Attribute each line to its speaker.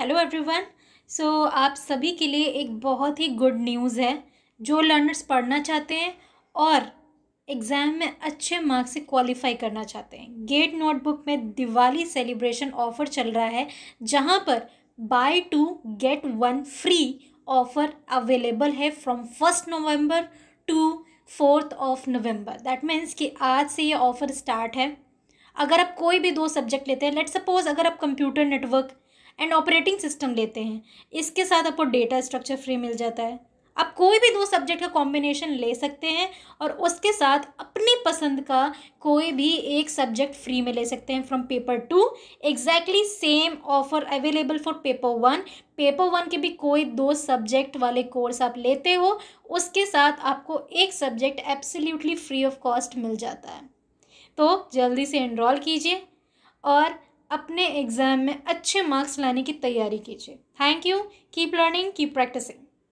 Speaker 1: hello everyone so आप सभी के लिए एक बहुत ही गुड न्यूज़ है जो लर्नर्स पढ़ना चाहते हैं और एग्ज़ाम में अच्छे मार्क्स से क्वालिफाई करना चाहते हैं गेट नोटबुक में दिवाली सेलिब्रेशन ऑफ़र चल रहा है जहां पर buy two get one free offer available है from first November to fourth of November that means कि आज से ये ऑफ़र स्टार्ट है अगर आप कोई भी दो सब्जेक्ट लेते हैं लेट सपोज़ अगर आप computer network and operating system लेते हैं इसके साथ आपको डेटा स्ट्रक्चर फ्री मिल जाता है आप कोई भी दो सब्जेक्ट का कॉम्बिनेशन ले सकते हैं और उसके साथ अपनी पसंद का कोई भी एक सब्जेक्ट फ्री में ले सकते हैं from paper two exactly same offer available for paper one paper one के भी कोई दो सब्जेक्ट वाले कोर्स आप लेते हो उसके साथ आपको एक subject absolutely free of cost मिल जाता है तो जल्दी से इनरोल कीजिए और अपने एग्ज़ाम में अच्छे मार्क्स लाने की तैयारी कीजिए thank you keep learning keep practising